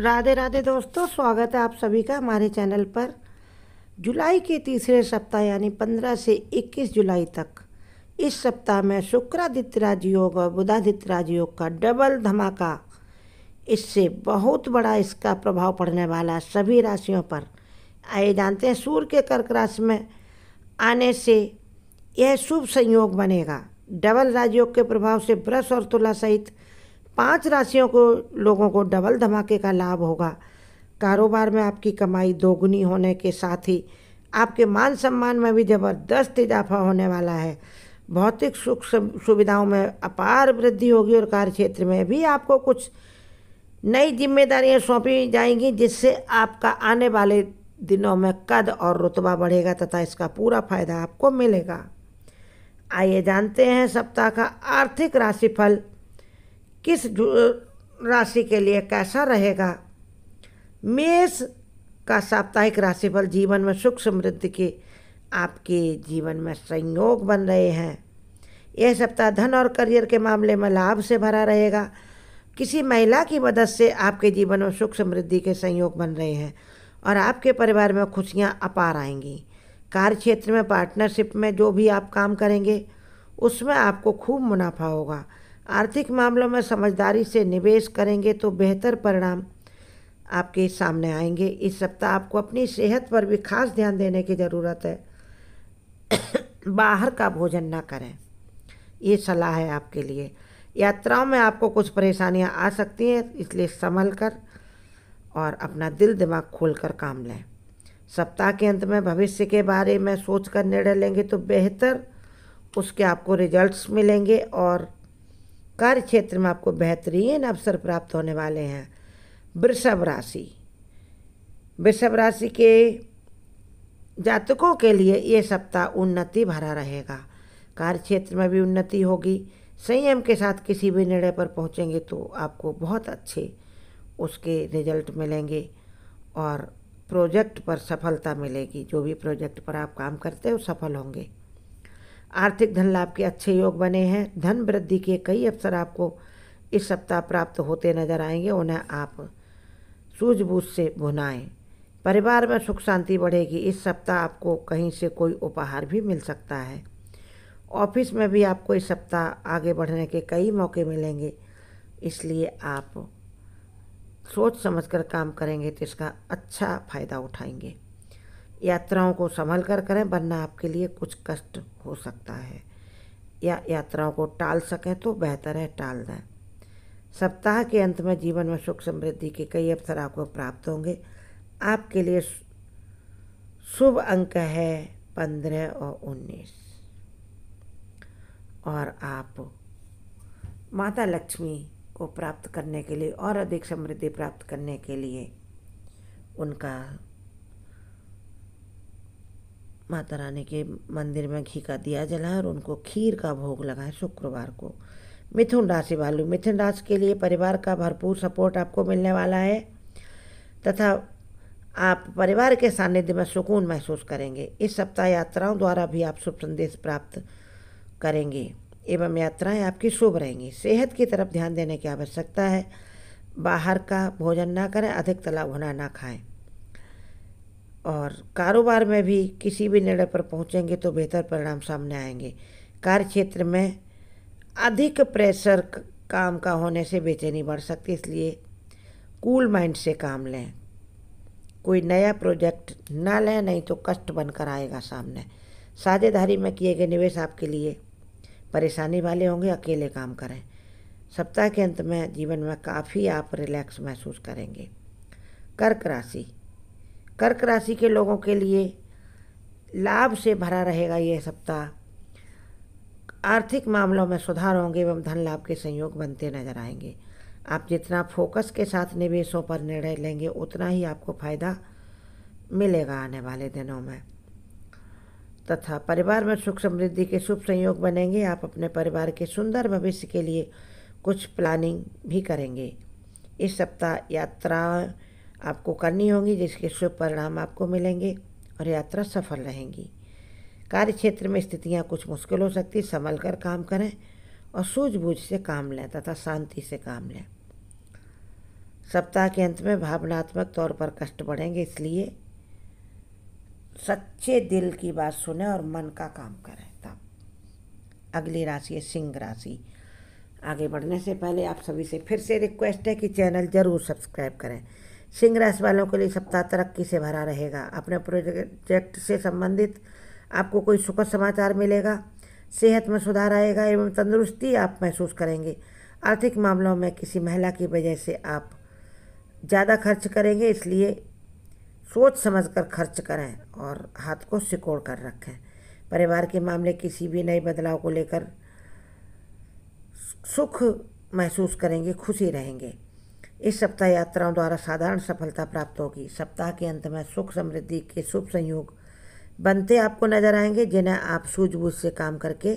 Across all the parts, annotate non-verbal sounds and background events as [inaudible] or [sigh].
राधे राधे दोस्तों स्वागत है आप सभी का हमारे चैनल पर जुलाई के तीसरे सप्ताह यानी 15 से 21 जुलाई तक इस सप्ताह में शुक्रादित्य राजयोग और बुधादित्य राजयोग का डबल धमाका इससे बहुत बड़ा इसका प्रभाव पड़ने वाला है सभी राशियों पर आइए जानते हैं सूर्य के कर्क राशि में आने से यह शुभ संयोग बनेगा डबल राजयोग के प्रभाव से ब्रश और तुला सहित पांच राशियों को लोगों को डबल धमाके का लाभ होगा कारोबार में आपकी कमाई दोगुनी होने के साथ ही आपके मान सम्मान में भी ज़बरदस्त इजाफा होने वाला है भौतिक सुख सुविधाओं में अपार वृद्धि होगी और कार्य क्षेत्र में भी आपको कुछ नई जिम्मेदारियां सौंपी जाएंगी जिससे आपका आने वाले दिनों में कद और रुतबा बढ़ेगा तथा इसका पूरा फायदा आपको मिलेगा आइए जानते हैं सप्ताह का आर्थिक राशिफल किस राशि के लिए कैसा रहेगा मेष का साप्ताहिक राशिफल जीवन में सुख समृद्धि के आपके जीवन में संयोग बन रहे हैं यह सप्ताह धन और करियर के मामले में लाभ से भरा रहेगा किसी महिला की मदद से आपके जीवन में सुख समृद्धि के संयोग बन रहे हैं और आपके परिवार में खुशियां अपार आएंगी कार्य क्षेत्र में पार्टनरशिप में जो भी आप काम करेंगे उसमें आपको खूब मुनाफा होगा आर्थिक मामलों में समझदारी से निवेश करेंगे तो बेहतर परिणाम आपके सामने आएंगे इस सप्ताह आपको अपनी सेहत पर भी खास ध्यान देने की ज़रूरत है [coughs] बाहर का भोजन ना करें ये सलाह है आपके लिए यात्राओं में आपको कुछ परेशानियां आ सकती हैं इसलिए संभल कर और अपना दिल दिमाग खोल कर काम लें सप्ताह के अंत में भविष्य के बारे में सोच कर निर्णय लेंगे तो बेहतर उसके आपको रिजल्ट्स मिलेंगे और कार्य क्षेत्र में आपको बेहतरीन अवसर प्राप्त होने वाले हैं वृषभ राशि वृषभ राशि के जातकों के लिए ये सप्ताह उन्नति भरा रहेगा कार्य क्षेत्र में भी उन्नति होगी संयम के साथ किसी भी निर्णय पर पहुँचेंगे तो आपको बहुत अच्छे उसके रिजल्ट मिलेंगे और प्रोजेक्ट पर सफलता मिलेगी जो भी प्रोजेक्ट पर आप काम करते हो सफल होंगे आर्थिक धन लाभ के अच्छे योग बने हैं धन वृद्धि के कई अवसर आपको इस सप्ताह प्राप्त होते नजर आएंगे उन्हें आप सूझबूझ से भुनाएं परिवार में सुख शांति बढ़ेगी इस सप्ताह आपको कहीं से कोई उपहार भी मिल सकता है ऑफिस में भी आपको इस सप्ताह आगे बढ़ने के कई मौके मिलेंगे इसलिए आप सोच समझकर काम करेंगे तो इसका अच्छा फ़ायदा उठाएंगे यात्राओं को संभल कर करें वरना आपके लिए कुछ कष्ट हो सकता है या यात्राओं को टाल सकें तो बेहतर है टाल दें सप्ताह के अंत में जीवन में सुख समृद्धि के कई अवसर आपको प्राप्त होंगे आपके लिए शुभ अंक है पंद्रह और उन्नीस और आप माता लक्ष्मी को प्राप्त करने के लिए और अधिक समृद्धि प्राप्त करने के लिए उनका माता रानी के मंदिर में घी का दिया जलाए और उनको खीर का भोग लगाए शुक्रवार को मिथुन राशि वालों मिथुन राशि के लिए परिवार का भरपूर सपोर्ट आपको मिलने वाला है तथा आप परिवार के सानिध्य में सुकून महसूस करेंगे इस सप्ताह यात्राओं द्वारा भी आप शुभ संदेश प्राप्त करेंगे एवं यात्राएं आपकी शुभ रहेंगी सेहत की तरफ ध्यान देने की आवश्यकता है बाहर का भोजन ना करें अधिक तला भुना ना खाएं और कारोबार में भी किसी भी निर्णय पर पहुंचेंगे तो बेहतर परिणाम सामने आएंगे कार्य क्षेत्र में अधिक प्रेशर काम का होने से बेचैनी बढ़ सकती इसलिए कूल माइंड से काम लें कोई नया प्रोजेक्ट ना लें नहीं तो कष्ट बनकर आएगा सामने साझेदारी में किए गए निवेश आपके लिए परेशानी वाले होंगे अकेले काम करें सप्ताह के अंत में जीवन में काफ़ी आप रिलैक्स महसूस करेंगे कर्क राशि कर्क राशि के लोगों के लिए लाभ से भरा रहेगा ये सप्ताह आर्थिक मामलों में सुधार होंगे एवं धन लाभ के संयोग बनते नजर आएंगे आप जितना फोकस के साथ निवेशों पर निर्णय लेंगे उतना ही आपको फायदा मिलेगा आने वाले दिनों में तथा परिवार में सुख समृद्धि के शुभ संयोग बनेंगे आप अपने परिवार के सुंदर भविष्य के लिए कुछ प्लानिंग भी करेंगे इस सप्ताह यात्रा आपको करनी होगी जिसके शुभ परिणाम आपको मिलेंगे और यात्रा सफल रहेंगी कार्य क्षेत्र में स्थितियाँ कुछ मुश्किल हो सकती संभल कर काम करें और सूझबूझ से काम लें तथा शांति से काम लें सप्ताह के अंत में भावनात्मक तौर पर कष्ट बढ़ेंगे इसलिए सच्चे दिल की बात सुने और मन का काम करें तब अगली राशि है सिंह राशि आगे बढ़ने से पहले आप सभी से फिर से रिक्वेस्ट है कि चैनल ज़रूर सब्सक्राइब करें सिंह राशि वालों के लिए सप्ताह तरक्की से भरा रहेगा अपने प्रोजेक्ट से संबंधित आपको कोई सुखद समाचार मिलेगा सेहत में सुधार आएगा एवं तंदुरुस्ती आप महसूस करेंगे आर्थिक मामलों में किसी महिला की वजह से आप ज़्यादा खर्च करेंगे इसलिए सोच समझ कर खर्च करें और हाथ को सिकोड़ कर रखें परिवार के मामले किसी भी नए बदलाव को लेकर सुख महसूस करेंगे खुशी रहेंगे इस सप्ताह यात्राओं द्वारा साधारण सफलता प्राप्त होगी सप्ताह के अंत में सुख समृद्धि के शुभ संयोग बनते आपको नजर आएंगे जिन्हें आप सूझबूझ से काम करके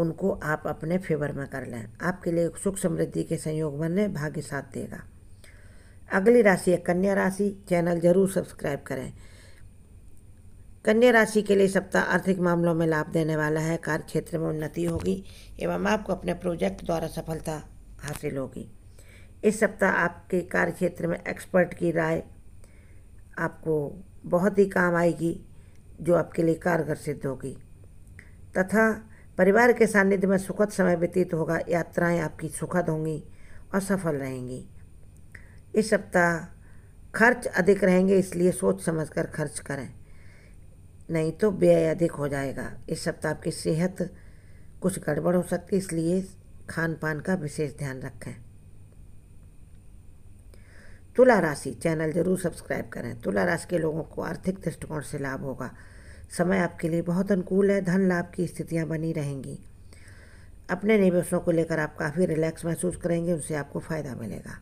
उनको आप अपने फेवर में कर लें आपके लिए सुख समृद्धि के संयोग बनने भाग्य साथ देगा अगली राशि है कन्या राशि चैनल जरूर सब्सक्राइब करें कन्या राशि के लिए सप्ताह आर्थिक मामलों में लाभ देने वाला है कार्य क्षेत्र में उन्नति होगी एवं आपको अपने प्रोजेक्ट द्वारा सफलता हासिल होगी इस सप्ताह आपके कार्यक्षेत्र में एक्सपर्ट की राय आपको बहुत ही काम आएगी जो आपके लिए कारगर सिद्ध होगी तथा परिवार के सानिध्य में सुखद समय व्यतीत होगा यात्राएं आपकी सुखद होंगी और सफल रहेंगी इस सप्ताह खर्च अधिक रहेंगे इसलिए सोच समझकर खर्च करें नहीं तो व्यय अधिक हो जाएगा इस सप्ताह आपकी सेहत कुछ गड़बड़ हो सकती है इसलिए खान पान का विशेष ध्यान रखें तुला राशि चैनल जरूर सब्सक्राइब करें तुला राशि के लोगों को आर्थिक दृष्टिकोण से लाभ होगा समय आपके लिए बहुत अनुकूल है धन लाभ की स्थितियां बनी रहेंगी अपने निवेशों को लेकर आप काफ़ी रिलैक्स महसूस करेंगे उनसे आपको फ़ायदा मिलेगा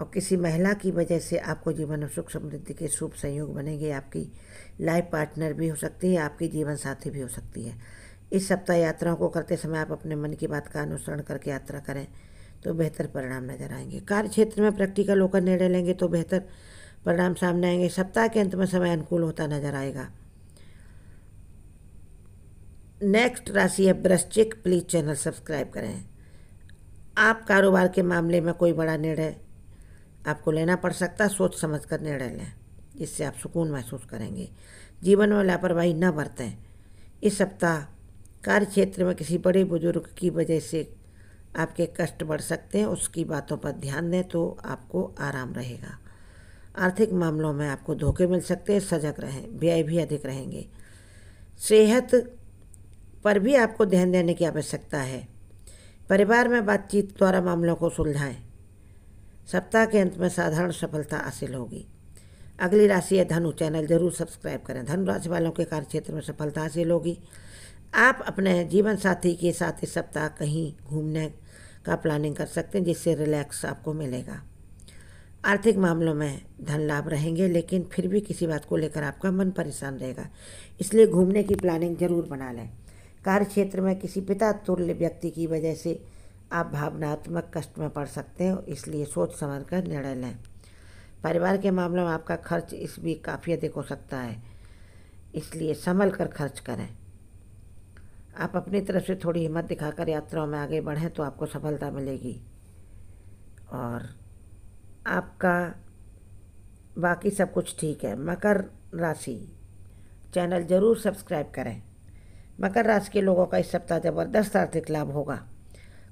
और किसी महिला की वजह से आपको जीवन में सुख समृद्धि के शुभ संयोग बनेंगे आपकी लाइफ पार्टनर भी हो सकती है आपकी जीवन साथी भी हो सकती है इस सप्ताह यात्राओं को करते समय आप अपने मन की बात का अनुसरण करके यात्रा करें तो बेहतर परिणाम नजर आएंगे कार्य क्षेत्र में प्रैक्टिकल होकर निर्णय लेंगे तो बेहतर परिणाम सामने आएंगे सप्ताह के अंत में समय अनुकूल होता नजर आएगा नेक्स्ट राशि है ब्रश्चिक प्लीज़ चैनल सब्सक्राइब करें आप कारोबार के मामले में कोई बड़ा निर्णय आपको लेना पड़ सकता है सोच समझ कर निर्णय लें इससे आप सुकून महसूस करेंगे जीवन में लापरवाही न बरतें इस सप्ताह कार्य क्षेत्र में किसी बड़े बुजुर्ग की वजह से आपके कष्ट बढ़ सकते हैं उसकी बातों पर ध्यान दें तो आपको आराम रहेगा आर्थिक मामलों में आपको धोखे मिल सकते हैं सजग रहें व्यय भी अधिक रहेंगे सेहत पर भी आपको ध्यान देने की आवश्यकता है परिवार में बातचीत द्वारा मामलों को सुलझाएं सप्ताह के अंत में साधारण सफलता हासिल होगी अगली राशि है धनु चैनल जरूर सब्सक्राइब करें धनु राशि वालों के कार्यक्षेत्र में सफलता हासिल होगी आप अपने जीवन साथी के साथ इस सप्ताह कहीं घूमने का प्लानिंग कर सकते हैं जिससे रिलैक्स आपको मिलेगा आर्थिक मामलों में धन लाभ रहेंगे लेकिन फिर भी किसी बात को लेकर आपका मन परेशान रहेगा इसलिए घूमने की प्लानिंग जरूर बना लें कार्य क्षेत्र में किसी पिता तुल्य व्यक्ति की वजह से आप भावनात्मक कष्ट में पड़ सकते हैं इसलिए सोच समझ कर निर्णय लें परिवार के मामले में आपका खर्च इस भी काफ़ी अधिक हो सकता है इसलिए संभल कर खर्च करें आप अपनी तरफ से थोड़ी हिम्मत दिखाकर यात्राओं में आगे बढ़ें तो आपको सफलता मिलेगी और आपका बाकी सब कुछ ठीक है मकर राशि चैनल ज़रूर सब्सक्राइब करें मकर राशि के लोगों का इस सप्ताह ज़बरदस्त आर्थिक लाभ होगा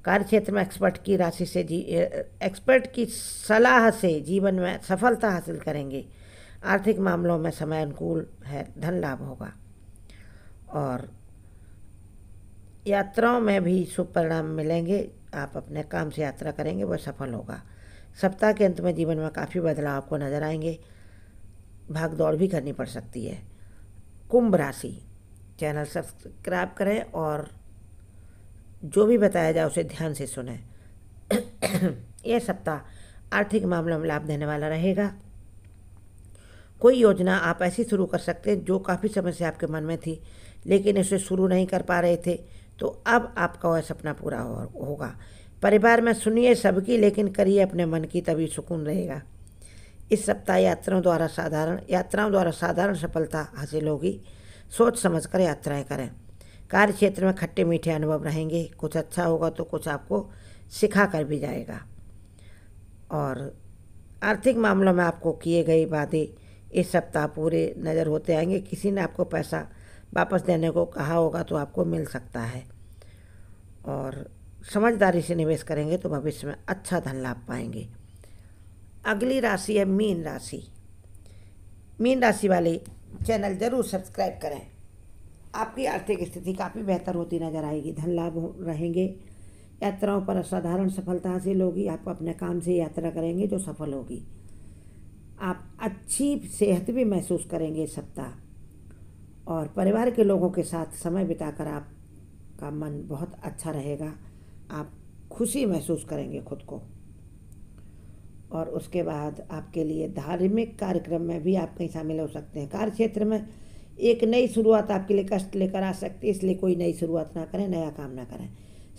कार्य क्षेत्र में एक्सपर्ट की राशि से जी एक्सपर्ट की सलाह से जीवन में सफलता हासिल करेंगे आर्थिक मामलों में समय अनुकूल है धन लाभ होगा और यात्राओं में भी शुभ परिणाम मिलेंगे आप अपने काम से यात्रा करेंगे वह सफल होगा सप्ताह के अंत में जीवन में काफ़ी बदलाव आपको नज़र आएंगे भाग दौड़ भी करनी पड़ सकती है कुंभ राशि चैनल सब्सक्राइब करें और जो भी बताया जाए उसे ध्यान से सुने [clears throat] यह सप्ताह आर्थिक मामलों में लाभ देने वाला रहेगा कोई योजना आप ऐसी शुरू कर सकते हैं जो काफ़ी समय से आपके मन में थी लेकिन इसे शुरू नहीं कर पा रहे थे तो अब आपका वह सपना पूरा हो, होगा परिवार में सुनिए सबकी लेकिन करिए अपने मन की तभी सुकून रहेगा इस सप्ताह यात्राओं द्वारा साधारण यात्राओं द्वारा साधारण सफलता हासिल होगी सोच समझ कर यात्राएँ करें कार्य क्षेत्र में खट्टे मीठे अनुभव रहेंगे कुछ अच्छा होगा तो कुछ आपको सिखा कर भी जाएगा और आर्थिक मामलों में आपको किए गए वादे इस सप्ताह पूरे नज़र होते आएंगे किसी ने आपको पैसा वापस देने को कहा होगा तो आपको मिल सकता है और समझदारी से निवेश करेंगे तो भविष्य में अच्छा धन लाभ पाएंगे अगली राशि है मीन राशि मीन राशि वाले चैनल जरूर सब्सक्राइब करें आपकी आर्थिक स्थिति काफ़ी बेहतर होती नजर आएगी धन लाभ रहेंगे यात्राओं पर असाधारण सफलता हासिल होगी आप अपने काम से यात्रा करेंगे जो सफल होगी आप अच्छी सेहत भी महसूस करेंगे इस सप्ताह और परिवार के लोगों के साथ समय बिताकर आपका मन बहुत अच्छा रहेगा आप खुशी महसूस करेंगे खुद को और उसके बाद आपके लिए धार्मिक कार्यक्रम में भी आप कहीं शामिल हो सकते हैं कार्य क्षेत्र में एक नई शुरुआत आपके लिए कष्ट लेकर आ सकती है इसलिए कोई नई शुरुआत ना करें नया काम ना करें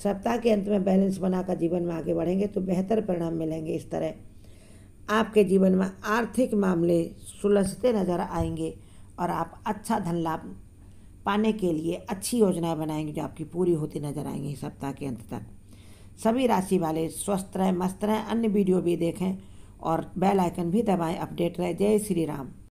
सप्ताह के अंत में बैलेंस बनाकर जीवन में आगे बढ़ेंगे तो बेहतर परिणाम मिलेंगे इस तरह आपके जीवन में आर्थिक मामले सुलझते नजर आएंगे और आप अच्छा धन लाभ पाने के लिए अच्छी योजनाएं बनाएंगे जो आपकी पूरी होती नजर आएंगी सप्ताह के अंत तक सभी राशि वाले स्वस्थ रहें मस्त रहें अन्य वीडियो भी देखें और बेल आइकन भी दबाएं अपडेट रहे जय श्री राम